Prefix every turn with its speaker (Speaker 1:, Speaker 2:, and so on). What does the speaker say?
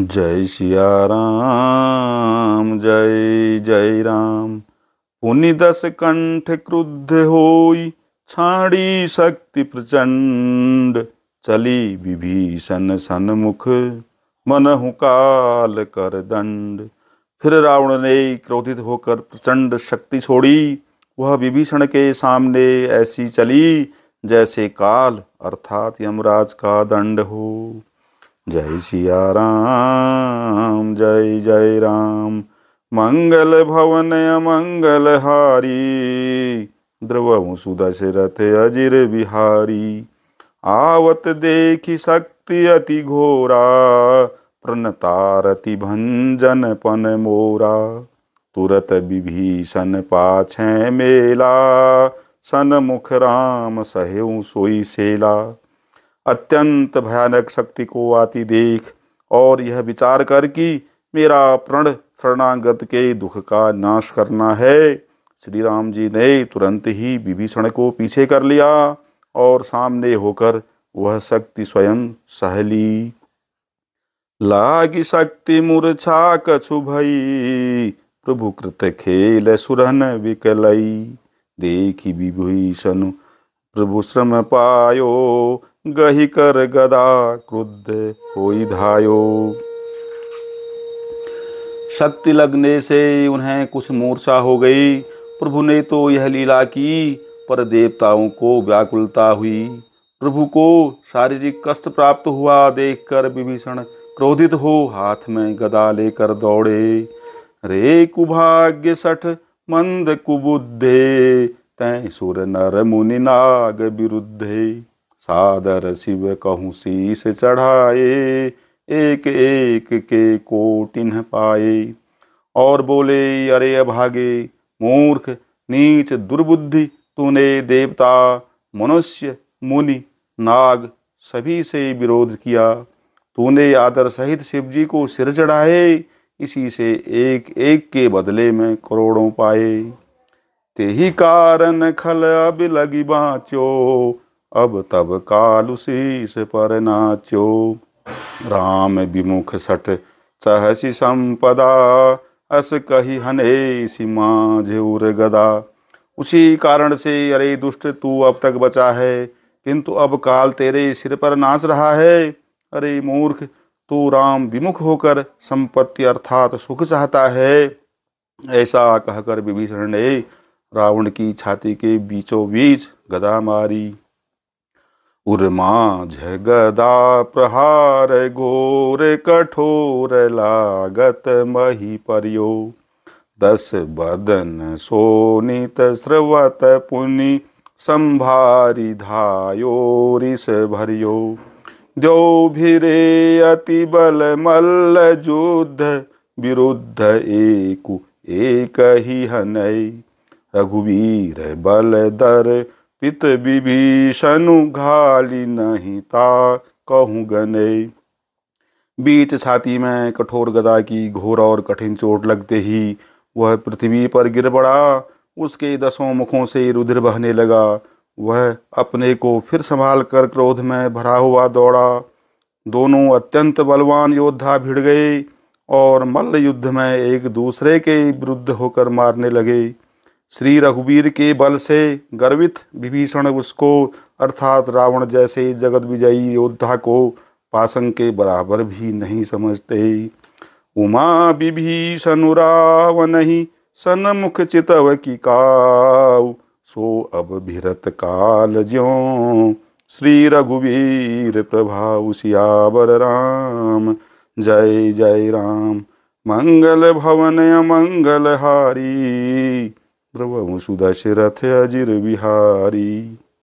Speaker 1: जय सिया राम जय जय राम पुनि दस कंठ क्रुद्ध होई छाड़ी शक्ति प्रचंड चली विभीषण सनमुख मनहु काल कर दंड फिर रावण ने क्रोधित होकर प्रचंड शक्ति छोड़ी वह विभीषण के सामने ऐसी चली जैसे काल अर्थात यमराज का दंड हो जय सिया राम जय जय राम मंगल भवन मंगल हारी ध्रुव सुदशरथ अजिर बिहारी आवत देखि शक्ति अति घोरा प्रणतारति भंजन पन मोरा तुरत विभीषण पाछ मेला सन मुख राम सहेऊ सोई सेला अत्यंत भयानक शक्ति को आती देख और यह विचार कर कि मेरा प्रण शरणागत के दुख का नाश करना है श्री राम जी ने तुरंत ही विभीषण को पीछे कर लिया और सामने होकर वह शक्ति स्वयं सहली लागी शक्ति मूर्छा कछु भई प्रभु कृत खेल सुरहन विकलई देखी विभूषण प्रभु श्रम पायो गही कर गदा क्रुद्ध हो धायो शक्ति लगने से उन्हें कुछ मूर्छा हो गई प्रभु ने तो यह लीला की पर देवताओं को व्याकुलता हुई प्रभु को शारीरिक कष्ट प्राप्त हुआ देखकर विभीषण क्रोधित हो हाथ में गदा लेकर दौड़े रे कुभाग्य सठ मंद कुबुद्धे तय सुर नर मुनि नाग विरुद्धे सादर शिव कहूँ शीस चढ़ाए एक एक के कोटिन्ह पाए और बोले अरे अभागे मूर्ख नीच दुर्बुद्धि तूने देवता मनुष्य मुनि नाग सभी से विरोध किया तूने आदर सहित शिवजी को सिर चढ़ाए इसी से एक एक के बदले में करोड़ों पाए ते ही कारण खल अब लगी बाँचो अब तब काल कालुशीस पर नाच्यो राम विमुख सठ सहसी संपदा अस कही सी माँ उर गदा उसी कारण से अरे दुष्ट तू अब तक बचा है किंतु अब काल तेरे सिर पर नाच रहा है अरे मूर्ख तू राम विमुख होकर संपत्ति अर्थात सुख चाहता है ऐसा कहकर विभीषण ने रावण की छाती के बीचों बीच गदा मारी उर्मा झगदा प्रहार गोर कठोर लागत मही परियो दस बदन सोनित स्रवत पुनि संभारी रिस भरियो द्यो भिरे अति बल मल्ल युद्ध विरुद्ध एकु एक ही हनई रघुवीर बल दर पित विभीषण घाली नहीं ता कहूँ गने बीच छाती में कठोर गदा की घोर और कठिन चोट लगते ही वह पृथ्वी पर गिर पड़ा उसके दसों मुखों से रुधिर बहने लगा वह अपने को फिर संभाल कर क्रोध में भरा हुआ दौड़ा दोनों अत्यंत बलवान योद्धा भिड़ गए और मल्ल युद्ध में एक दूसरे के विरुद्ध होकर मारने लगे श्री रघुवीर के बल से गर्वित विभीषण उसको अर्थात रावण जैसे जगत विजयी योद्धा को पासंग के बराबर भी नहीं समझते उमा विभीषण रावण ही सनमुख चितव की काऊ सो अब भिरत काल ज्यो श्री रघुवीर प्रभाव सियावर राम जय जय राम मंगल भवन मंगल हारी प्रभु रथ सर्वं बिहारी